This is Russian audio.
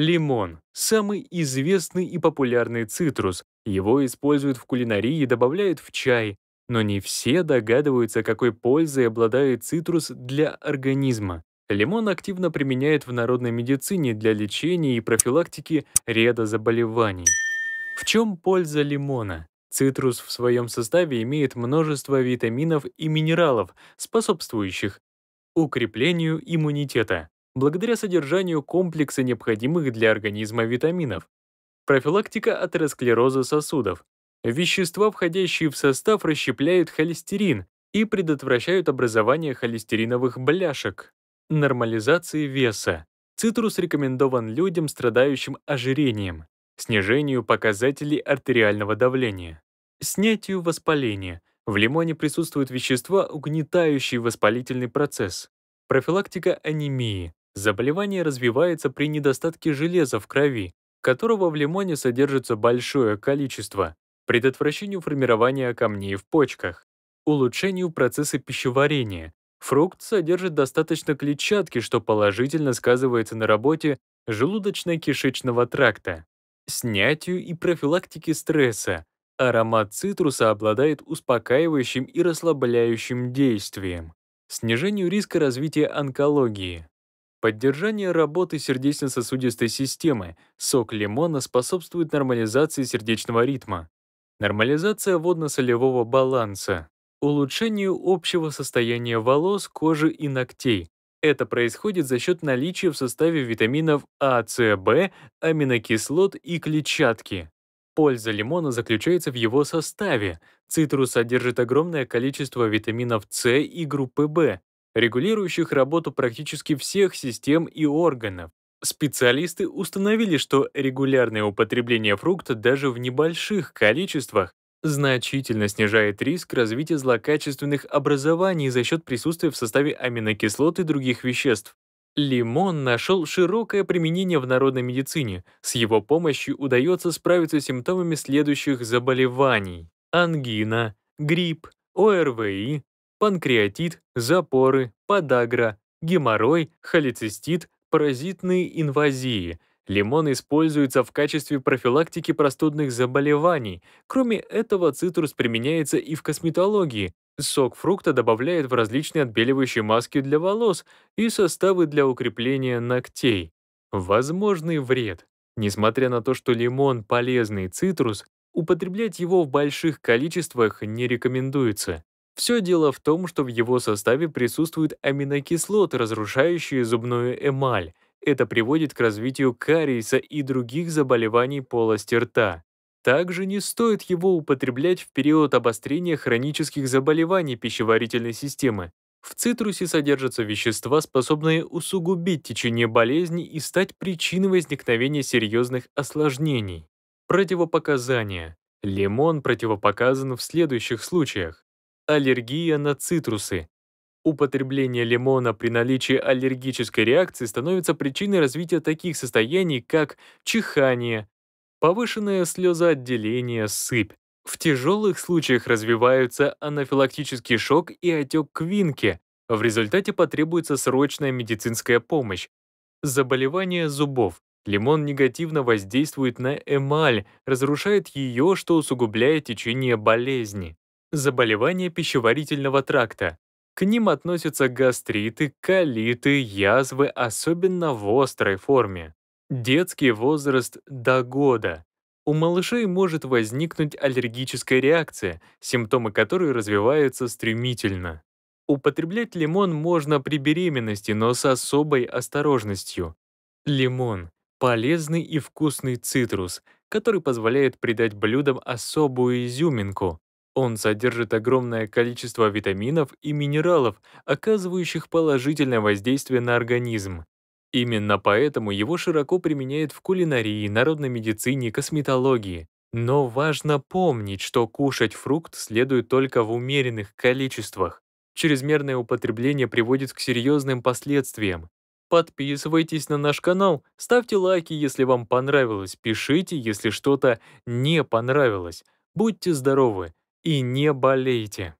Лимон – самый известный и популярный цитрус. Его используют в кулинарии и добавляют в чай. Но не все догадываются, какой пользой обладает цитрус для организма. Лимон активно применяют в народной медицине для лечения и профилактики ряда заболеваний. В чем польза лимона? Цитрус в своем составе имеет множество витаминов и минералов, способствующих укреплению иммунитета, благодаря содержанию комплекса необходимых для организма витаминов. Профилактика атеросклероза сосудов. Вещества, входящие в состав, расщепляют холестерин и предотвращают образование холестериновых бляшек. Нормализации веса. Цитрус рекомендован людям, страдающим ожирением, снижению показателей артериального давления, снятию воспаления. В лимоне присутствуют вещества, угнетающие воспалительный процесс. Профилактика анемии. Заболевание развивается при недостатке железа в крови, которого в лимоне содержится большое количество, предотвращению формирования камней в почках, улучшению процесса пищеварения. Фрукт содержит достаточно клетчатки, что положительно сказывается на работе желудочно-кишечного тракта, снятию и профилактике стресса. Аромат цитруса обладает успокаивающим и расслабляющим действием, снижению риска развития онкологии, Поддержание работы сердечно-сосудистой системы. Сок лимона способствует нормализации сердечного ритма. Нормализация водно-солевого баланса. Улучшению общего состояния волос, кожи и ногтей. Это происходит за счет наличия в составе витаминов А, С, В, аминокислот и клетчатки. Польза лимона заключается в его составе. Цитрус содержит огромное количество витаминов С и группы В, регулирующих работу практически всех систем и органов. Специалисты установили, что регулярное употребление фрукта даже в небольших количествах значительно снижает риск развития злокачественных образований за счет присутствия в составе аминокислот и других веществ. Лимон нашел широкое применение в народной медицине. С его помощью удается справиться с симптомами следующих заболеваний. Ангина, грипп, ОРВИ, панкреатит, запоры, подагра, геморрой, холецистит, паразитные инвазии. Лимон используется в качестве профилактики простудных заболеваний. Кроме этого, цитрус применяется и в косметологии. Сок фрукта добавляют в различные отбеливающие маски для волос и составы для укрепления ногтей. Возможный вред. Несмотря на то, что лимон – полезный цитрус, употреблять его в больших количествах не рекомендуется. Все дело в том, что в его составе присутствуют аминокислоты, разрушающие зубную эмаль. Это приводит к развитию кариеса и других заболеваний полости рта. Также не стоит его употреблять в период обострения хронических заболеваний пищеварительной системы. В цитрусе содержатся вещества, способные усугубить течение болезни и стать причиной возникновения серьезных осложнений. Противопоказания. Лимон противопоказан в следующих случаях аллергия на цитрусы. Употребление лимона при наличии аллергической реакции становится причиной развития таких состояний, как чихание, повышенное слезоотделение, сыпь. В тяжелых случаях развиваются анафилактический шок и отек квинки. В результате потребуется срочная медицинская помощь. Заболевание зубов. Лимон негативно воздействует на эмаль, разрушает ее, что усугубляет течение болезни заболевания пищеварительного тракта. К ним относятся гастриты, колиты, язвы, особенно в острой форме. Детский возраст до года. У малышей может возникнуть аллергическая реакция, симптомы которой развиваются стремительно. Употреблять лимон можно при беременности, но с особой осторожностью. Лимон – полезный и вкусный цитрус, который позволяет придать блюдам особую изюминку. Он содержит огромное количество витаминов и минералов, оказывающих положительное воздействие на организм. Именно поэтому его широко применяют в кулинарии, народной медицине, косметологии. Но важно помнить, что кушать фрукт следует только в умеренных количествах. Чрезмерное употребление приводит к серьезным последствиям. Подписывайтесь на наш канал, ставьте лайки, если вам понравилось, пишите, если что-то не понравилось. Будьте здоровы! и не болейте.